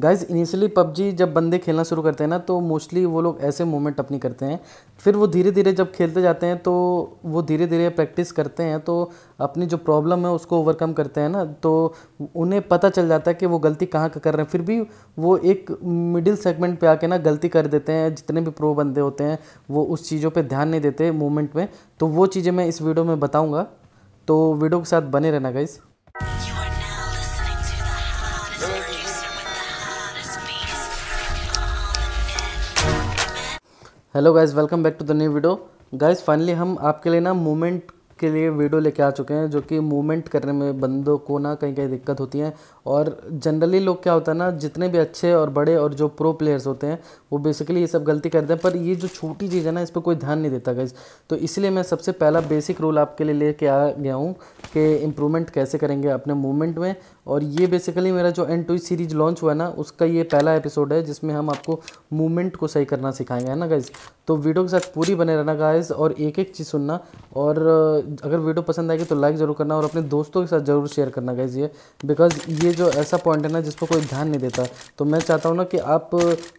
guys initially PUBG जब बंदे खेलना शुरू करते हैं ना तो मोस्टली वो लोग ऐसे मूवमेंट अपनी करते हैं फिर वो धीरे धीरे जब खेलते जाते हैं तो वो धीरे धीरे प्रैक्टिस करते हैं तो अपनी जो प्रॉब्लम है उसको ओवरकम करते हैं ना तो उन्हें पता चल जाता है कि वो गलती कहाँ का कर रहे हैं फिर भी वो एक मिडिल सेगमेंट पे आके ना गलती कर देते हैं जितने भी प्रो बंदे होते हैं वो उस चीज़ों पे ध्यान नहीं देते मूवमेंट में तो वो चीज़ें मैं इस वीडियो में बताऊँगा तो वीडियो के साथ बने रहना guys hello guys welcome back to the new video guys finally हम आपके लिए ना मूवमेंट के लिए वीडियो लेके आ चुके हैं जो कि मूवमेंट करने में बंदों को ना कहीं कहीं दिक्कत होती है और जनरली लोग क्या होता है ना जितने भी अच्छे और बड़े और जो प्रो प्लेयर्स होते हैं वो बेसिकली ये सब गलती करते हैं पर ये जो छोटी चीज़ है ना इस पर कोई ध्यान नहीं देता गाइज तो इसलिए मैं सबसे पहला बेसिक रूल आपके लिए लेके आ गया हूँ कि इम्प्रूवमेंट कैसे करेंगे अपने मूवमेंट में और ये बेसिकली मेरा जो एन टू सीरीज लॉन्च हुआ है ना उसका ये पहला एपिसोड है जिसमें हम आपको मूवमेंट को सही करना सिखाएंगे है ना गाइज तो वीडियो के साथ पूरी बने रहना गाइज और एक एक चीज़ सुनना और अगर वीडियो पसंद आएगी तो लाइक ज़रूर करना और अपने दोस्तों के साथ ज़रूर शेयर करना गाइज ये बिकॉज ये जो ऐसा पॉइंट है ना जिस पर कोई ध्यान नहीं देता तो मैं चाहता हूँ ना कि आप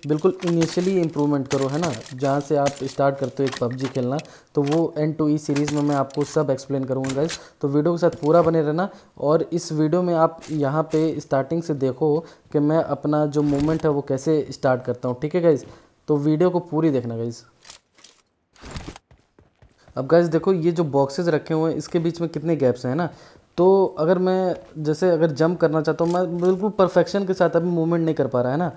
बिल्कुल इनिशियली इम्प्रूवमेंट करो है ना जहाँ से आप स्टार्ट करते हो एक पबजी खेलना तो वो एन टू ई सीरीज़ में मैं आपको सब एक्सप्लेन करूँगा गाइज तो वीडियो के साथ पूरा बने रहना और इस वीडियो में आप यहाँ पे स्टार्टिंग से देखो कि मैं अपना जो मूवमेंट है वो कैसे स्टार्ट करता हूँ ठीक है गाइज़ तो वीडियो को पूरी देखना गाइज़ अब गाइज देखो ये जो बॉक्सेस रखे हुए हैं इसके बीच में कितने गैप्स हैं ना तो अगर मैं जैसे अगर जंप करना चाहता हूँ मैं बिल्कुल परफेक्शन के साथ अभी मूवमेंट नहीं कर पा रहा है ना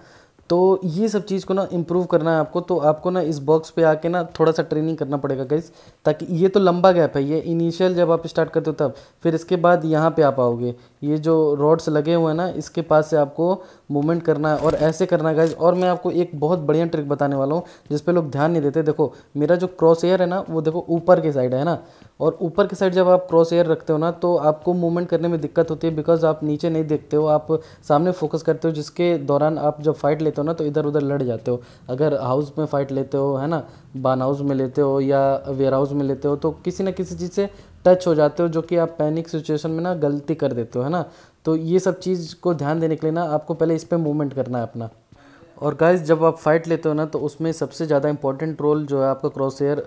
तो ये सब चीज़ को ना इम्प्रूव करना है आपको तो आपको ना इस बॉक्स पे आके ना थोड़ा सा ट्रेनिंग करना पड़ेगा गाइस ताकि ये तो लंबा गैप है ये इनिशियल जब आप स्टार्ट करते हो तब फिर इसके बाद यहाँ पे आप आओगे ये जो रॉड्स लगे हुए हैं ना इसके पास से आपको मूवमेंट करना है और ऐसे करना है गाइज और मैं आपको एक बहुत बढ़िया ट्रिक बताने वाला हूँ जिस पर लोग ध्यान नहीं देते देखो मेरा जो क्रॉस एयर है ना वो देखो ऊपर के साइड है ना और ऊपर के साइड जब आप क्रॉस एयर रखते हो ना तो आपको मूवमेंट करने में दिक्कत होती है बिकॉज आप नीचे नहीं देखते हो आप सामने फोकस करते हो जिसके दौरान आप जब फाइट लेते लेते हो ना तो इधर उधर लड़ जाते हो अगर हाउस में फ़ाइट लेते हो है ना बान हाउस में लेते हो या वेयर हाउस में लेते हो तो किसी ना किसी चीज़ से टच हो जाते हो जो कि आप पैनिक सिचुएशन में ना गलती कर देते हो है ना तो ये सब चीज़ को ध्यान देने के लिए ना आपको पहले इस पर मूवमेंट करना है अपना और गाइज जब आप फाइट लेते हो ना तो उसमें सबसे ज़्यादा इंपॉर्टेंट रोल जो है आपका क्रॉस एयर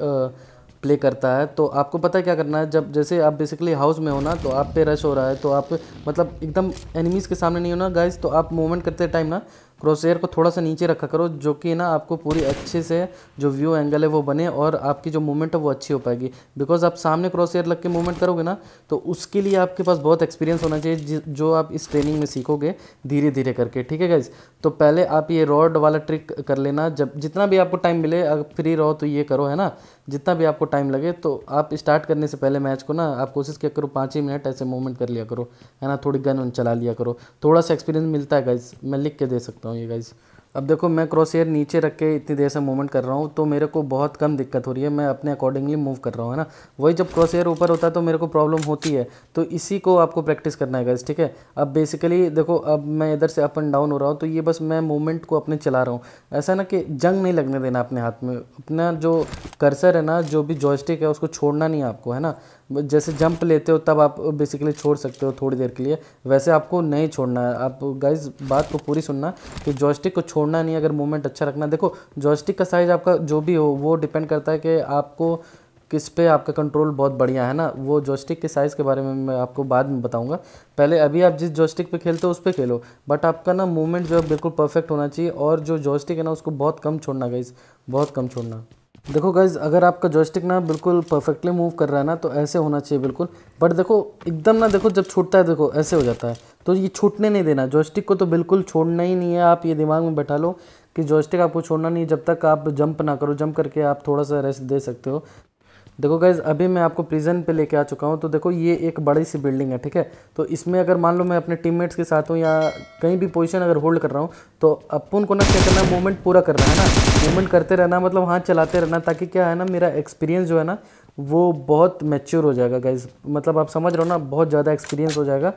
प्ले करता है तो आपको पता है क्या करना है जब जैसे आप बेसिकली हाउस में हो ना तो आप पे रश हो रहा है तो आप मतलब एकदम एनिमीज़ के सामने नहीं हो ना गाइज तो आप मूवमेंट करते टाइम ना क्रोसेयर को थोड़ा सा नीचे रखा करो जो कि ना आपको पूरी अच्छे से जो व्यू एंगल है वो बने और आपकी जो मूवमेंट है वो अच्छी हो पाएगी बिकॉज आप सामने क्रोसेयर लग के मूवमेंट करोगे ना तो उसके लिए आपके पास बहुत एक्सपीरियंस होना चाहिए जो आप इस ट्रेनिंग में सीखोगे धीरे धीरे करके ठीक है गाइज तो पहले आप ये रॉड वाला ट्रिक कर लेना जब जितना भी आपको टाइम मिले अगर फ्री रहो तो ये करो है ना जितना भी आपको टाइम लगे तो आप स्टार्ट करने से पहले मैच को ना आप कोशिश किया करो पाँच ही मिनट ऐसे मूवमेंट कर लिया करो है ना थोड़ी गन चला लिया करो थोड़ा सा एक्सपीरियंस मिलता है गाइज मैं लिख के दे सकता हूँ ये गाइज़ अब देखो मैं क्रॉस एयर नीचे रख के इतनी देर से मूवमेंट कर रहा हूँ तो मेरे को बहुत कम दिक्कत हो रही है मैं अपने अकॉर्डिंगली मूव कर रहा हूँ है ना वही जब क्रॉस एयर ऊपर होता है तो मेरे को प्रॉब्लम होती है तो इसी को आपको प्रैक्टिस करना है गाइस ठीक है अब बेसिकली देखो अब मैं इधर से अप एंड डाउन हो रहा हूँ तो ये बस मैं मूवमेंट को अपने चला रहा हूँ ऐसा ना कि जंग नहीं लगने देना अपने हाथ में अपना जो कर्सर है ना जो भी जॉयस्टिक है उसको छोड़ना नहीं है आपको है ना जैसे जंप लेते हो तब आप बेसिकली छोड़ सकते हो थोड़ी देर के लिए वैसे आपको नहीं छोड़ना है आप गाइज बात को तो पूरी सुनना कि जॉयस्टिक को छोड़ छोड़ना नहीं अगर मूवमेंट अच्छा रखना देखो जॉयस्टिक का साइज़ आपका जो भी हो वो डिपेंड करता है कि आपको किस पे आपका कंट्रोल बहुत बढ़िया है ना वो जॉयस्टिक के साइज़ के बारे में मैं आपको बाद में बताऊंगा पहले अभी आप जिस जॉयस्टिक पे खेलते हो उस पे खेलो बट आपका ना मूवमेंट जो है बिल्कुल परफेक्ट होना चाहिए और जो जॉयस्टिक है ना उसको बहुत कम छोड़ना गाइस बहुत कम छोड़ना देखो गाइज अगर आपका जॉयस्टिक ना बिल्कुल परफेक्टली मूव कर रहा है ना तो ऐसे होना चाहिए बिल्कुल बट देखो एकदम ना देखो जब छूटता है देखो ऐसे हो जाता है तो ये छूटने नहीं देना जॉयस्टिक को तो बिल्कुल छोड़ना ही नहीं है आप ये दिमाग में बैठा लो कि जॉयस्टिक आपको छोड़ना नहीं जब तक आप जंप ना करो जंप करके आप थोड़ा सा रेस्ट दे सकते हो देखो गैज़ अभी मैं आपको प्रिजन पे लेके आ चुका हूँ तो देखो ये एक बड़ी सी बिल्डिंग है ठीक है तो इसमें अगर मान लो मैं अपने टीममेट्स के साथ हूँ या कहीं भी पोजीशन अगर होल्ड कर रहा हूँ तो अपन को ना क्या करना मूवमेंट पूरा करना है ना मूवमेंट करते रहना मतलब हाथ चलाते रहना ताकि क्या है ना मेरा एक्सपीरियंस जो है ना वो बहुत मैच्योर हो जाएगा गैज मतलब आप समझ रहे हो ना बहुत ज़्यादा एक्सपीरियंस हो जाएगा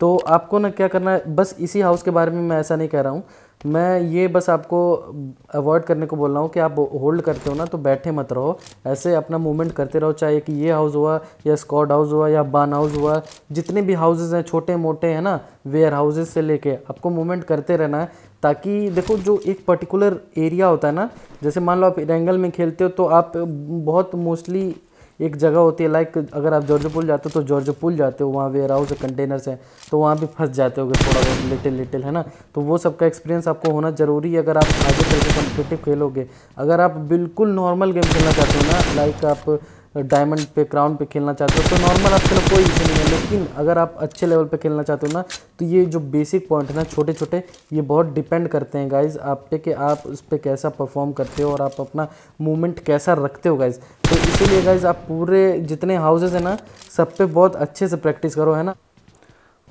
तो आपको ना क्या करना है बस इसी हाउस के बारे में मैं ऐसा नहीं कह रहा हूँ मैं ये बस आपको अवॉइड करने को बोल रहा हूँ कि आप होल्ड करते हो ना तो बैठे मत रहो ऐसे अपना मूवमेंट करते रहो चाहे कि ये हाउस हुआ या स्कॉड हाउस हुआ या बान हाउस हुआ जितने भी हाउसेज हैं छोटे मोटे हैं ना वेयर हाउसेज से लेके आपको मूवमेंट करते रहना है ताकि देखो जो एक पर्टिकुलर एरिया होता है ना जैसे मान लो आप एंगल में खेलते हो तो आप बहुत मोस्टली एक जगह होती है लाइक अगर आप जॉर्ज पुल जाते हो तो जॉर्ज पुल जाते हो वहाँ वेयर हाउस कंटेनर्स हैं तो वहाँ भी फंस जाते हो थोड़ा बहुत लिटिल लिटिल है ना तो वो सबका एक्सपीरियंस आपको होना ज़रूरी है अगर आप आगे चल के कम्पिटिटिव खेलोगे अगर आप बिल्कुल नॉर्मल गेम खेलना चाहते हो ना लाइक आप डायमंड पे क्राउन पे खेलना चाहते हो तो नॉर्मल आपके लिए कोई इशू नहीं है लेकिन अगर आप अच्छे लेवल पे खेलना चाहते हो ना तो ये जो बेसिक पॉइंट है ना छोटे छोटे ये बहुत डिपेंड करते हैं गाइज आप पे कि आप उस पर कैसा परफॉर्म करते हो और आप अपना मूवमेंट कैसा रखते हो गाइज तो इसीलिए गाइज आप पूरे जितने हाउसेज हैं ना सब पे बहुत अच्छे से प्रैक्टिस करो है ना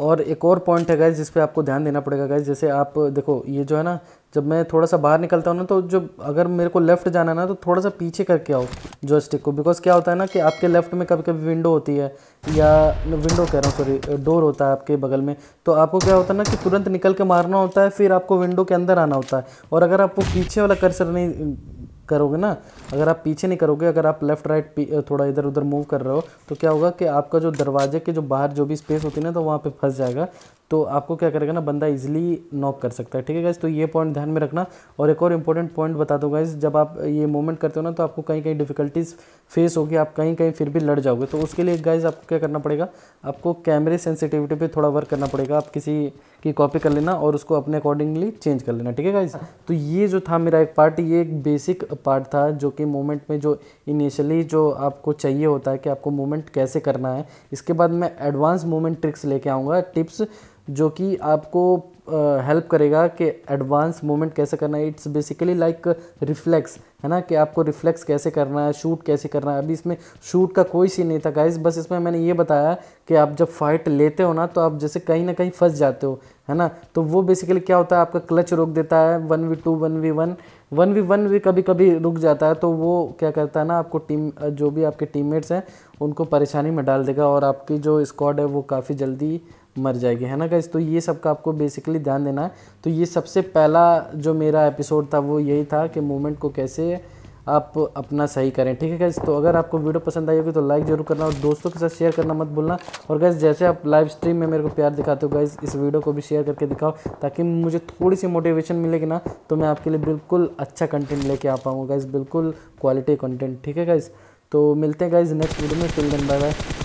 और एक और पॉइंट है गाइज जिस पर आपको ध्यान देना पड़ेगा गाइज जैसे आप देखो ये जो है ना जब मैं थोड़ा सा बाहर निकलता हूँ ना तो जब अगर मेरे को लेफ़्ट जाना है ना तो थोड़ा सा पीछे करके आओ जो स्टिक को बिकॉज़ क्या होता है ना कि आपके लेफ़्ट में कभी कभी विंडो होती है या विंडो कह रहा हूँ सॉरी डोर होता है आपके बगल में तो आपको क्या होता है ना कि तुरंत निकल के मारना होता है फिर आपको विंडो के अंदर आना होता है और अगर आपको पीछे वाला कर्सर नहीं करोगे ना अगर आप पीछे नहीं करोगे अगर आप लेफ़्ट राइट थोड़ा इधर उधर मूव कर रहे हो तो क्या होगा कि आपका जो दरवाजे के जो बाहर जो भी स्पेस होती है ना तो वहाँ पे फंस जाएगा तो आपको क्या करेगा ना बंदा इजीली नॉक कर सकता है ठीक है गाइज तो ये पॉइंट ध्यान में रखना और एक और इंपॉर्टेंट पॉइंट बता दो गाइज जब आप ये मूवमेंट करते हो ना तो आपको कहीं कहीं डिफिकल्टीज़ फेस होगी आप कहीं कहीं फिर भी लड़ जाओगे तो उसके लिए गाइज आपको क्या करना पड़ेगा आपको कैमरे सेंसिटिविटी पर थोड़ा वर्क करना पड़ेगा आप किसी की कॉपी कर लेना और उसको अपने अकॉर्डिंगली चेंज कर लेना ठीक है गाइज तो ये जो था मेरा एक पार्ट ये एक बेसिक पार्ट था जो कि मूवमेंट में जो इनिशियली जो आपको चाहिए होता है कि आपको मूवमेंट कैसे करना है इसके बाद मैं एडवांस मूवमेंट ट्रिक्स लेके आऊँगा टिप्स जो कि आपको हेल्प करेगा कि एडवांस मूवमेंट कैसे करना है इट्स बेसिकली लाइक रिफ्लेक्स है ना कि आपको रिफ्लेक्स कैसे करना है शूट कैसे करना है अभी इसमें शूट का कोई सीन नहीं था गाइस बस इसमें मैंने ये बताया कि आप जब फाइट लेते हो ना तो आप जैसे कहीं ना कहीं फंस जाते हो है ना तो वो बेसिकली क्या होता है आपका क्लच रोक देता है one v two one v one one v one भी कभी कभी रुक जाता है तो वो क्या करता है ना आपको टीम जो भी आपके टीममेट्स हैं उनको परेशानी में डाल देगा और आपकी जो स्क्वाड है वो काफ़ी जल्दी मर जाएगी है ना गाइज तो ये सब का आपको बेसिकली ध्यान देना है तो ये सबसे पहला जो मेरा एपिसोड था वो यही था कि मूवमेंट को कैसे आप अपना सही करें ठीक है गैस तो अगर आपको वीडियो पसंद आई होगी तो लाइक जरूर करना और दोस्तों के साथ शेयर करना मत भूलना और गैस जैसे आप लाइव स्ट्रीम में मेरे को प्यार दिखाते हो गैस इस वीडियो को भी शेयर करके दिखाओ ताकि मुझे थोड़ी सी मोटिवेशन मिलेगी ना तो मैं आपके लिए बिल्कुल अच्छा कंटेंट लेके आ पाऊँगा गैस बिल्कुल क्वालिटी कंटेंट ठीक है गैस तो मिलते हैं गाइज नेक्स्ट वीडियो में फिल्म बाय बाय